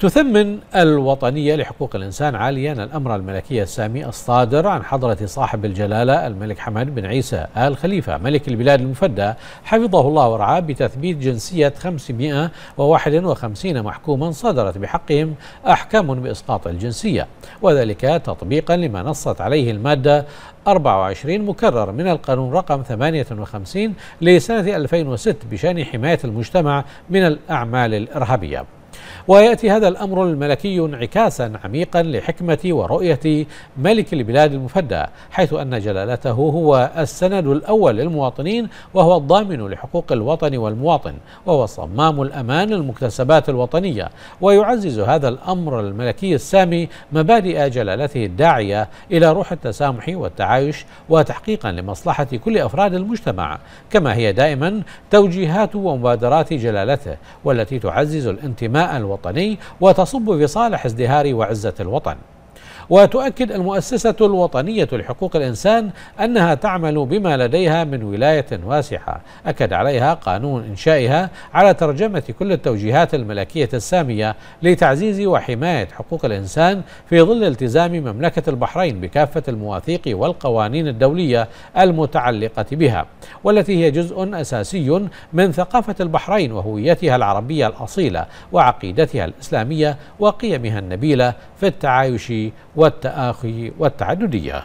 تثمن الوطنية لحقوق الإنسان عاليا الأمر الملكي السامي الصادر عن حضرة صاحب الجلالة الملك حمد بن عيسى آل خليفة ملك البلاد المفدى حفظه الله ورعاه بتثبيت جنسية 551 محكوما صدرت بحقهم أحكام بإسقاط الجنسية وذلك تطبيقا لما نصت عليه المادة 24 مكرر من القانون رقم 58 لسنة 2006 بشأن حماية المجتمع من الأعمال الإرهابية ويأتي هذا الأمر الملكي انعكاسا عميقا لحكمة ورؤية ملك البلاد المفدى حيث أن جلالته هو السند الأول للمواطنين وهو الضامن لحقوق الوطن والمواطن وهو صمام الأمان المكتسبات الوطنية ويعزز هذا الأمر الملكي السامي مبادئ جلالته الداعية إلى روح التسامح والتعايش وتحقيقا لمصلحة كل أفراد المجتمع كما هي دائما توجيهات ومبادرات جلالته والتي تعزز الانتماء الوطني وتصب في صالح ازدهار وعزة الوطن وتؤكد المؤسسة الوطنية لحقوق الإنسان أنها تعمل بما لديها من ولاية واسعة أكد عليها قانون إنشائها على ترجمة كل التوجيهات الملكية السامية لتعزيز وحماية حقوق الإنسان في ظل التزام مملكة البحرين بكافة المواثيق والقوانين الدولية المتعلقة بها والتي هي جزء أساسي من ثقافة البحرين وهويتها العربية الأصيلة وعقيدتها الإسلامية وقيمها النبيلة في التعايش والتآخي والتعددية